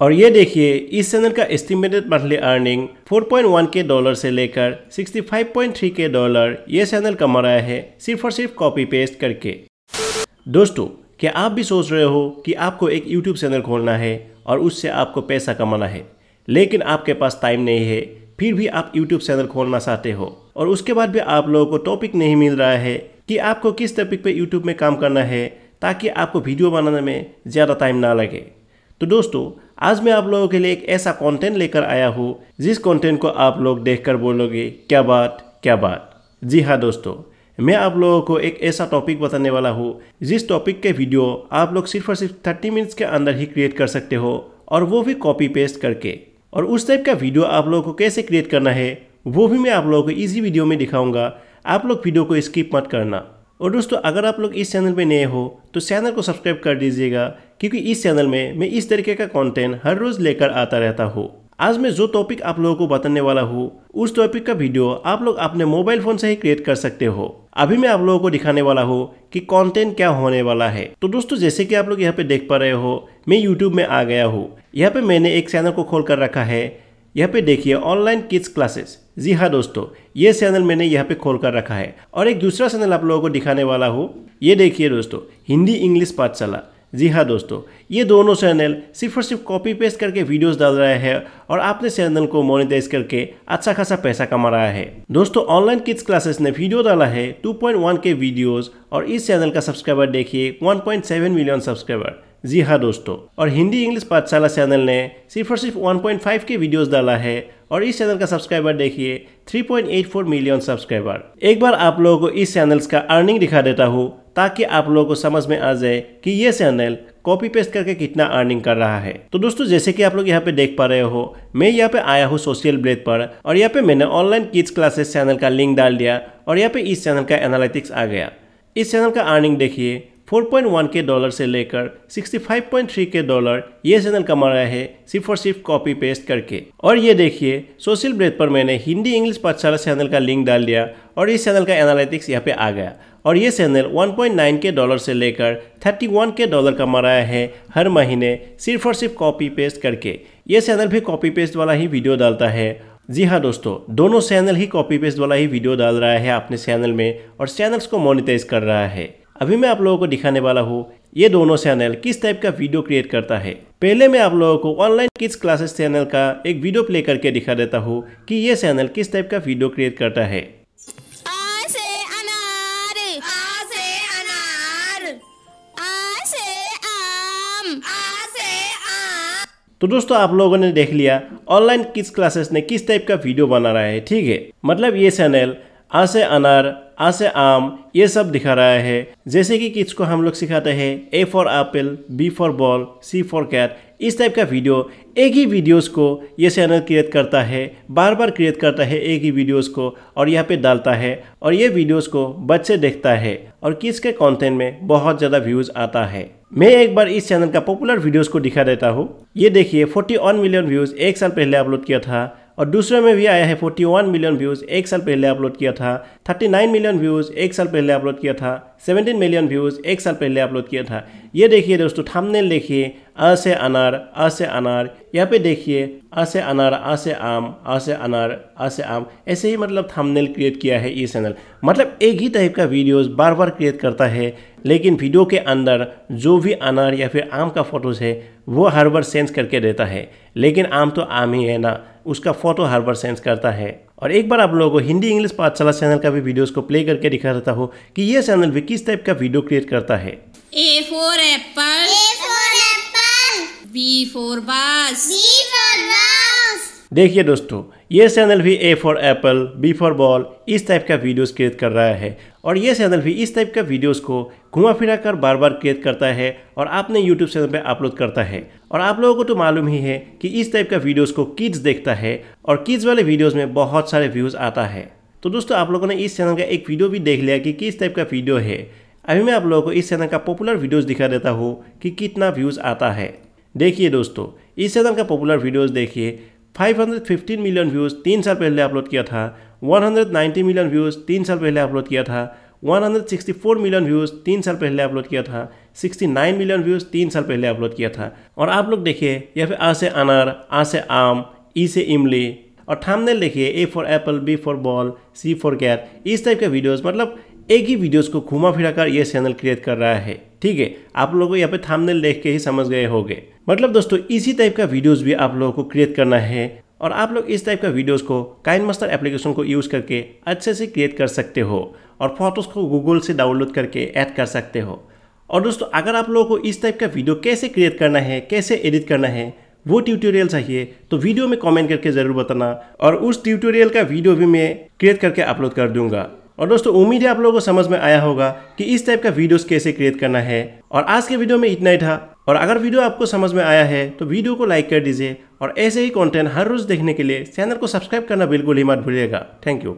और ये देखिए इस चैनल का एस्टिमेटेड मंथली अर्निंग 4.1 के डॉलर से लेकर 65.3 के डॉलर ये चैनल कमा रहा है सिर्फ और सिर्फ कॉपी पेस्ट करके दोस्तों क्या आप भी सोच रहे हो कि आपको एक यूट्यूब चैनल खोलना है और उससे आपको पैसा कमाना है लेकिन आपके पास टाइम नहीं है फिर भी आप यूट्यूब चैनल खोलना चाहते हो और उसके बाद भी आप लोगों को टॉपिक नहीं मिल रहा है कि आपको किस टॉपिक पे यूट्यूब में काम करना है ताकि आपको वीडियो बनाने में ज़्यादा टाइम ना लगे तो दोस्तों आज मैं आप लोगों के लिए एक ऐसा कंटेंट लेकर आया हूँ जिस कंटेंट को आप लोग देखकर बोलोगे क्या बात क्या बात जी हाँ दोस्तों मैं आप लोगों को एक ऐसा टॉपिक बताने वाला हूँ जिस टॉपिक के वीडियो आप लोग सिर्फ और सिर्फ थर्टी मिनट्स के अंदर ही क्रिएट कर सकते हो और वो भी कॉपी पेस्ट करके और उस टाइप का वीडियो आप लोगों को कैसे क्रिएट करना है वो भी मैं आप लोगों को इसी वीडियो में दिखाऊंगा आप लोग वीडियो को स्किप मत करना और दोस्तों अगर आप लोग इस चैनल पे नए हो तो चैनल को सब्सक्राइब कर दीजिएगा क्योंकि इस चैनल में मैं इस तरीके का कंटेंट हर रोज लेकर आता रहता हूँ आज मैं जो टॉपिक आप लोगों को बताने वाला हूँ उस टॉपिक का वीडियो आप लोग अपने मोबाइल फोन से ही क्रिएट कर सकते हो अभी मैं आप लोगों को दिखाने वाला हूँ कि कंटेंट क्या होने वाला है तो दोस्तों जैसे कि आप लोग यहाँ पे देख पा रहे हो मैं यूट्यूब में आ गया हूँ यहाँ पे मैंने एक चैनल को खोल कर रखा है यहाँ पे देखिए ऑनलाइन किड्स क्लासेस जी हाँ दोस्तों ये चैनल मैंने यहाँ पे खोल कर रखा है और एक दूसरा चैनल आप लोगों को दिखाने वाला हूँ ये देखिए दोस्तों हिंदी इंग्लिश पाठशाला जी हाँ दोस्तों ये दोनों चैनल सिर्फ और सिर्फ कॉपी पेस्ट करके वीडियोस डाल रहे हैं और आपने चैनल को मोनिटाइज करके अच्छा खासा पैसा कमा रहा है दोस्तों ऑनलाइन किड्स क्लासेस ने वीडियो डाला है 2.1 के वीडियोस और इस चैनल का सब्सक्राइबर देखिए 1.7 मिलियन सब्सक्राइबर जी हाँ दोस्तों और हिंदी इंग्लिश पाठशाला चैनल ने सिर्फ और सिर्फ वन के वीडियोज डाला है और इस चैनल का सब्सक्राइबर देखिए 3.84 मिलियन सब्सक्राइबर एक बार आप लोगों को इस चैनल्स का अर्निंग दिखा देता हूँ ताकि आप लोगों को समझ में आ जाए कि ये चैनल कॉपी पेस्ट करके कितना अर्निंग कर रहा है तो दोस्तों जैसे कि आप लोग यहाँ पे देख पा रहे हो मैं यहाँ पे आया हूँ सोशल ब्लेड पर और यहाँ पे मैंने ऑनलाइन किड्स क्लासेस चैनल का लिंक डाल दिया और यहाँ पे इस चैनल का एनालिटिक्स आ गया इस चैनल का अर्निंग देखिए 4.1 के डॉलर से लेकर 65.3 के डॉलर ये चैनल कमा रहा है सिर्फ और सिर्फ कॉपी पेस्ट करके और ये देखिए सोशल ब्रेथ पर मैंने हिंदी इंग्लिश पाठशाला अच्छा चैनल का लिंक डाल दिया और इस चैनल का एनालिटिक्स यहाँ पे आ गया और ये चैनल 1.9 के डॉलर से लेकर 31 के डॉलर कमा रहा है हर महीने सिर्फ और सिर्फ कॉपी पेस्ट करके ये चैनल भी कॉपी पेस्ट वाला ही वीडियो डालता है जी हाँ दोस्तों दोनों चैनल ही कॉपी पेस्ट वाला ही वीडियो डाल रहा है अपने चैनल में और चैनल्स को मोनिटाइज कर रहा है अभी मैं आप लोगों को दिखाने वाला हूँ ये दोनों चैनल किस टाइप का वीडियो क्रिएट करता है पहले मैं आप लोगों को ऑनलाइन किड्स क्लासेस चैनल का एक वीडियो प्ले करके दिखा देता हूँ कि ये चैनल किस टाइप का वीडियो क्रिएट करता है तो दोस्तों आप लोगों ने देख लिया ऑनलाइन किस क्लासेस ने किस टाइप का वीडियो बना रहा है ठीक है मतलब ये चैनल आ से अनार आ से आम ये सब दिखा रहा है जैसे कि किस को हम लोग सिखाते हैं A for apple B for ball C for cat इस टाइप का वीडियो एक ही वीडियोस को ये चैनल क्रिएट करता है बार बार क्रिएट करता है एक ही वीडियोस को और यहाँ पे डालता है और ये वीडियोस को बच्चे देखता है और किसके कंटेंट में बहुत ज़्यादा व्यूज़ आता है मैं एक बार इस चैनल का पॉपुलर वीडियोस को दिखा देता हूँ ये देखिए 41 मिलियन व्यूज़ एक साल पहले अपलोड किया था और दूसरे में भी आया है 41 मिलियन व्यूज़ एक साल पहले अपलोड किया था 39 मिलियन व्यूज़ एक साल पहले अपलोड किया था 17 मिलियन व्यूज़ एक साल पहले अपलोड किया था ये देखिए दोस्तों थंबनेल देखिए अ से अनार अ से अनार यहाँ पे देखिए अ से अनार अ से आम अ से अनार अ से आम ऐसे ही मतलब थंबनेल क्रिएट किया है ये चैनल मतलब एक ही टाइप का वीडियोस बार बार क्रिएट करता है लेकिन वीडियो के अंदर जो भी अनार या फिर आम का फोटोज़ है वो हर बार सेंस करके देता है लेकिन आम तो आम ही है ना उसका फ़ोटो हर बार सेंस करता है और एक बार आप लोगों को हिंदी इंग्लिश पाठशाला चैनल का भी वीडियोस को प्ले करके दिखा रहता हूँ कि ये चैनल भी किस टाइप का वीडियो क्रिएट करता है A for apple B for bus B देखिए दोस्तों ये चैनल भी A for apple B for ball इस टाइप का वीडियोस क्रिएट कर रहा है और ये चैनल भी इस टाइप का वीडियोस को घुमा फिरा कर बार बार क्रिएट करता है और आपने यूट्यूब चैनल पे अपलोड करता है और आप लोगों को तो मालूम ही है कि इस टाइप का वीडियोज़ को किड्स देखता है और किड्स वाले वीडियोज़ में बहुत सारे व्यूज़ आता है तो दोस्तों आप लोगों ने इस चैनल का एक वीडियो भी देख लिया कि किस टाइप का वीडियो है अभी मैं आप लोगों को इस चैनल का पॉपुलर वीडियोज़ दिखा देता हूँ कि कितना व्यूज़ आता है देखिए दोस्तों इस चैनल का पॉपुलर वीडियोज़ देखिए 515 मिलियन व्यूज़ तीन साल पहले अपलोड किया था 190 मिलियन व्यूज़ तीन साल पहले अपलोड किया था 164 मिलियन व्यूज़ तीन साल पहले अपलोड किया था 69 मिलियन व्यूज़ तीन साल पहले अपलोड किया था और आप लोग देखिए या फिर आ से अनार आ से आम ई से इमली और थामनेल देखिए A for apple B for ball C for cat इस टाइप के वीडियोज़ मतलब एक ही वीडियोज़ को घुमा फिरा कर ये चैनल क्रिएट कर रहा है ठीक है आप लोगों को यहाँ पे थामनेल देख के ही समझ गए होंगे मतलब दोस्तों इसी टाइप का वीडियोस भी आप लोगों को क्रिएट करना है और आप लोग इस टाइप का वीडियोस को काइन मस्टर एप्लीकेशन को यूज़ करके अच्छे से क्रिएट कर सकते हो और फोटोज़ को गूगल से डाउनलोड करके ऐड कर सकते हो और दोस्तों अगर आप लोगों को इस टाइप का वीडियो कैसे क्रिएट करना है कैसे एडिट करना है वो ट्यूटोरियल चाहिए तो वीडियो में कमेंट करके ज़रूर बताना और उस ट्यूटोरियल का वीडियो भी मैं क्रिएट करके अपलोड कर दूंगा और दोस्तों उम्मीद है आप लोगों को समझ में आया होगा कि इस टाइप का वीडियोस कैसे क्रिएट करना है और आज के वीडियो में इतना ही था और अगर वीडियो आपको समझ में आया है तो वीडियो को लाइक कर दीजिए और ऐसे ही कंटेंट हर रोज़ देखने के लिए चैनल को सब्सक्राइब करना बिल्कुल ही मत भूलिएगा थैंक यू